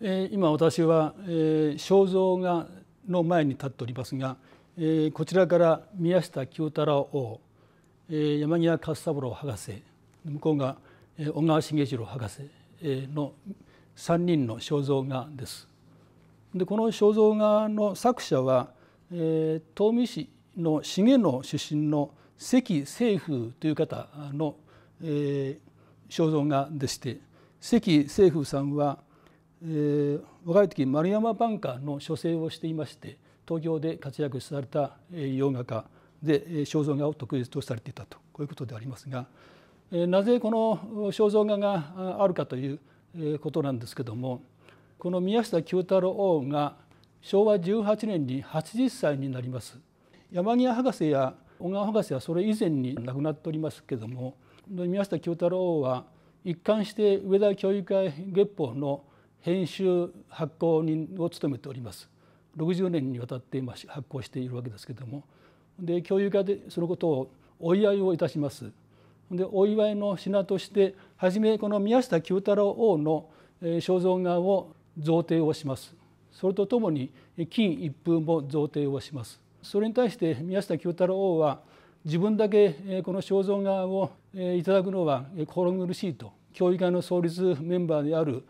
えー、今私は、えー、肖像画の前に立っておりますが、えー、こちらから宮下清太郎王、えー、山際勝三郎博士向こうが、えー、小川茂次郎博士、えー、の3人の肖像画です。でこの肖像画の作者は、えー、東御市の重野出身の関清風という方の、えー、肖像画でして関清風さんはえー、若い時丸山カーの書生をしていまして東京で活躍された、え洋画家で、肖像画を特別とされていたとこういうことでありますが、えー、なぜこの肖像画があるかということなんですけどもこの宮下久太郎王が昭和18年に80歳になります山際博士や小川博士はそれ以前に亡くなっておりますけども宮下九太郎王は一貫して上田教育会月報の「編集発行人を務めております60年にわたって今発行しているわけですけれどもで教諭会でそのことをお祝いをいたしますでお祝いの品としてはじめこの宮下九太郎王の肖像画を贈呈をしますそれとともに金一封も贈呈をしますそれに対して宮下九太郎王は自分だけこの肖像画をいただくのは心苦しいと教育会の創立メンバーである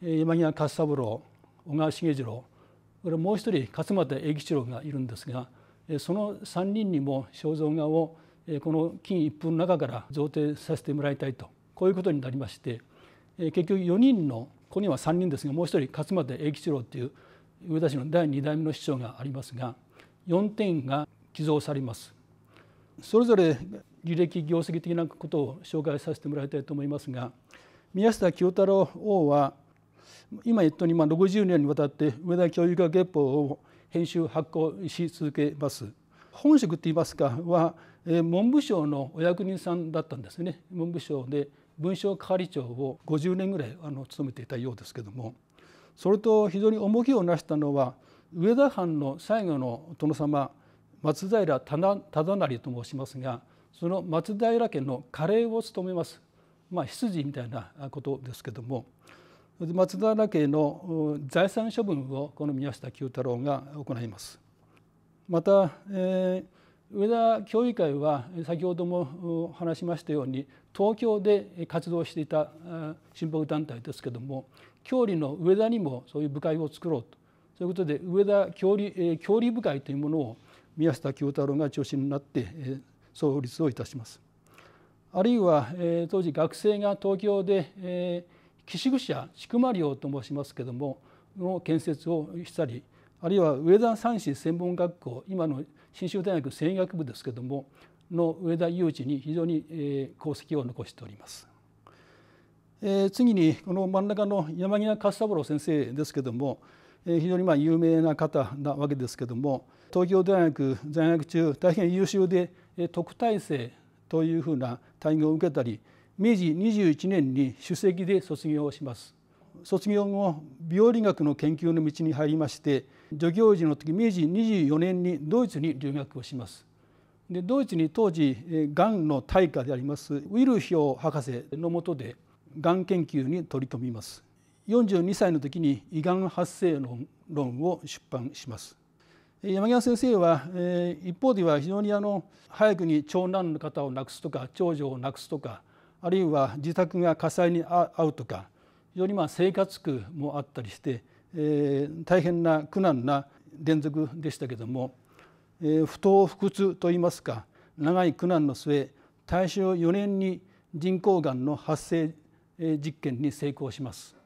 今際勝三郎小川重次郎これもう一人勝又栄吉郎がいるんですがその3人にも肖像画をこの金一封の中から贈呈させてもらいたいとこういうことになりまして結局4人のここには3人ですがもう一人勝又栄吉郎という上田市の第2代目の市長がありますが4点が寄贈されます。それぞれ履歴業績的なことを紹介させてもらいたいと思いますが宮下清太郎王は今言ったように、ま60年にわたって上田教育学月報を編集発行し続けます。本職といいますかは、文部省のお役人さんだったんですね文部省で文書係長を50年ぐらいあの務めていたようですけどもそれと非常に重きをなしたのは上田藩の最後の殿様松平忠成と申しますがその松平家の家令を務めます、まあ、執事みたいなことですけども松平家の財産処分をこの宮下久太郎が行います。また、えー、上田協議会は先ほども話しましたように東京で活動していた親睦団体ですけども郷里の上田にもそういう部会を作ろうとそういうことで上田郷里郷里部会というものを宮下清太郎が中心になってえ創立をいたします。あるいはえ当時学生が東京でえ岸口屋宿間寮と申しますけどもの建設をしたりあるいは上田三子専門学校今の信州大学専学部ですけどもの上田雄一に非常に功績を残しております。え次にこの真ん中の山際勝三郎先生ですけども、え非常にま有名な方なわけですけども東京大学在学中大変優秀で特待生というふうな待遇を受けたり明治21年に首席で卒業します卒業後美容理学の研究の道に入りまして助教授の時明治24年にドイツに留学をしますでドイツに当時がんの大家でありますウィルヒョー博士の下でがん研究に取り組みます42歳の時に胃がん発生論を出版します山際先生は、えー、一方では非常にあの早くに長男の方を亡くすとか長女を亡くすとかあるいは自宅が火災に遭うとか非常にまあ生活苦もあったりして、えー、大変な苦難な連続でしたけども、えー、不当不屈といいますか長い苦難の末大正4年に人工がんの発生実験に成功します。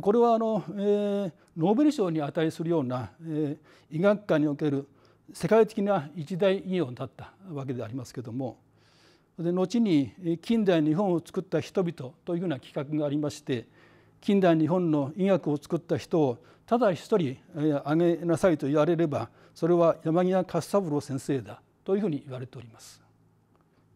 これはあの、えー、ノーベル賞に値するような、えー、医学界における世界的な一大偉業だったわけでありますけどもで後に近代日本を作った人々というような企画がありまして近代日本の医学を作った人をただ一人挙げなさいと言われればそれは山際勝三郎先生だというふうに言われております。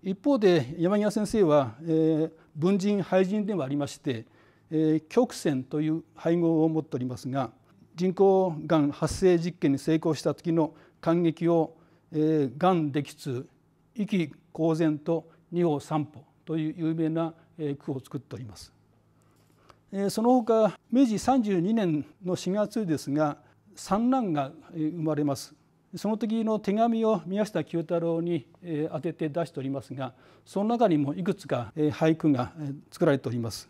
一方で山際先生は、え文人俳人ではありまして、え線という配合を持っておりますが人工がん発生実験に成功した時の感激をがん、できつ意気公然と二歩三歩という有名な句を作っております。その他明治32年の4月ですが三男が生まれます。その時の手紙を宮下清太郎に当てて出しておりますがその中にもいくつか俳句が作られております。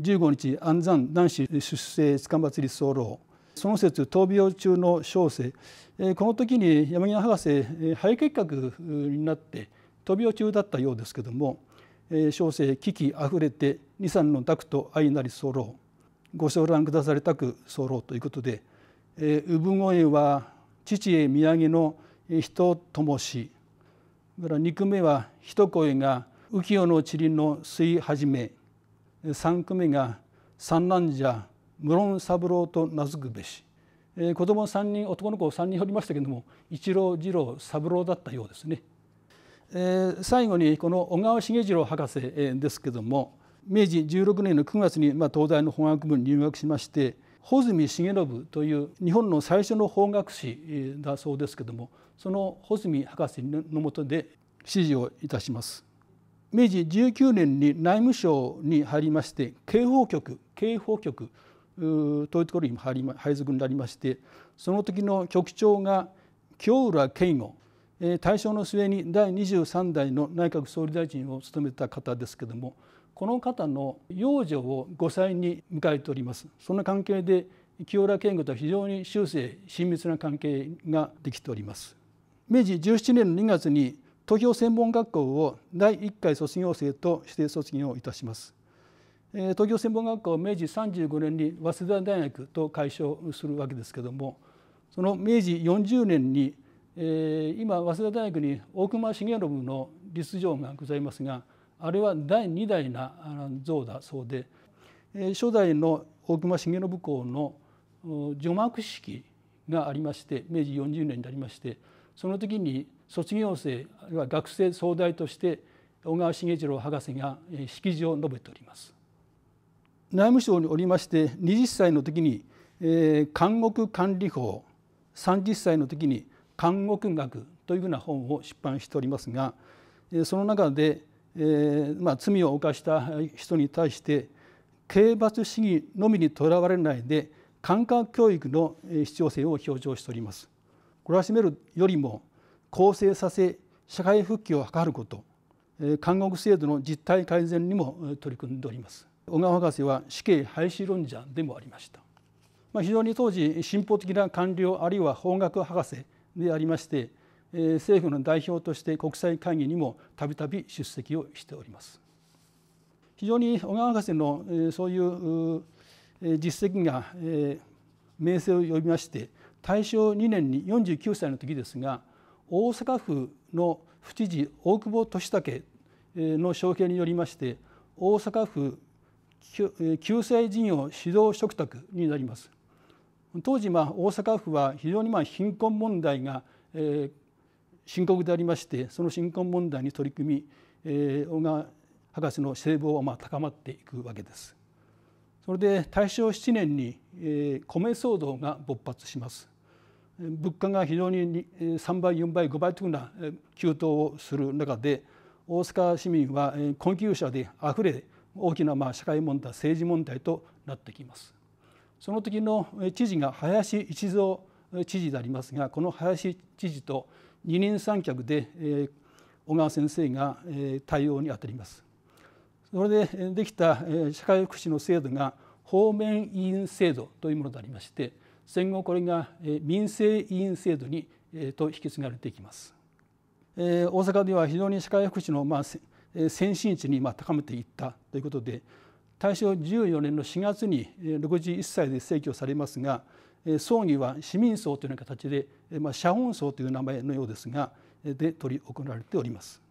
15日安山男子出生つかまつり候その節闘病中の小生この時に山際博士肺結核になって闘病中だったようですけども小生危機あふれて二三の宅と相なり候ご相談下されたく候ということで産声は父へ土産の人ともしから二句目は一声が浮世の塵の吸い始め三句目が三男者無論三郎と名付くべし、子供3人男の子3人おりましたけれども一郎二郎三郎だったようですね。最後にこの小川重次郎博士ですけども明治16年の9月に東大の法学部に入学しまして穂積重信という日本の最初の法学士だそうですけどもその穂積博士のもとで指示をいたします。明治19年に内務省に入りまして刑法局刑法局というところに配属になりましてその時の局長が京浦慶吾大正の末に第23代の内閣総理大臣を務めた方ですけどもこの方の養女を5歳に迎えておりますその関係で清浦健吾とは非常に終生親密な関係ができております明治17年の2月に東京専門学校を第1回卒業生として卒業いたします東京専門学校を明治35年に早稲田大学と改称するわけですけどもその明治40年にえー、今早稲田大学に大隈重信の立像がございますがあれは第2代な像だそうで、えー、初代の大隈重信公の除幕式がありまして明治40年になりましてその時に卒業生あるいは学生総代として小川重次郎博士が式辞を述べております。内務省におりまして20歳の時に、えー、監獄管理法30歳の時に監獄学というふうな本を出版しておりますがその中で、えーまあ、罪を犯した人に対して刑罰主義のみにとらわれないで感覚教育の必要性を表彰しております。懲らしめるよりも更生させ社会復帰を図ること監獄制度の実態改善にも取り組んでおります小川博士は死刑廃止論者でもありました、まあ、非常に当時進歩的な官僚あるいは法学博士でありまして、政府の代表として国際会議にもたびたび出席をしております。非常に小川博士の、そういう実績が、名声を呼びまして大正2年に49歳の時ですが大阪府の府知事大久保利武の承継によりまして大阪府救世事業指導嘱託になります当時まあ大阪府は非常にまあ貧困問題が、え深刻でありましてその貧困問題に取り組み、え小川博士の聖望はま高まっていくわけです。それで大正7年に、え米騒動が勃発します。物価が非常に3倍4倍5倍というような急騰をする中で大阪市民は困窮者であふれ大きなまあ社会問題政治問題となってきます。その時の知事が林一三知事でありますがこの林知事と二人三脚で、小川先生が、対応にあたります。それでできた、社会福祉の制度が方面委員制度というものでありまして戦後これが、民生委員制度に、と引き継がれていきます。大阪では非常に社会福祉の、先進地に、高めていったということで大正14年の4月に61歳で逝去されますが葬儀は市民葬というような形で、まあ、社本葬という名前のようですがで執り行われております。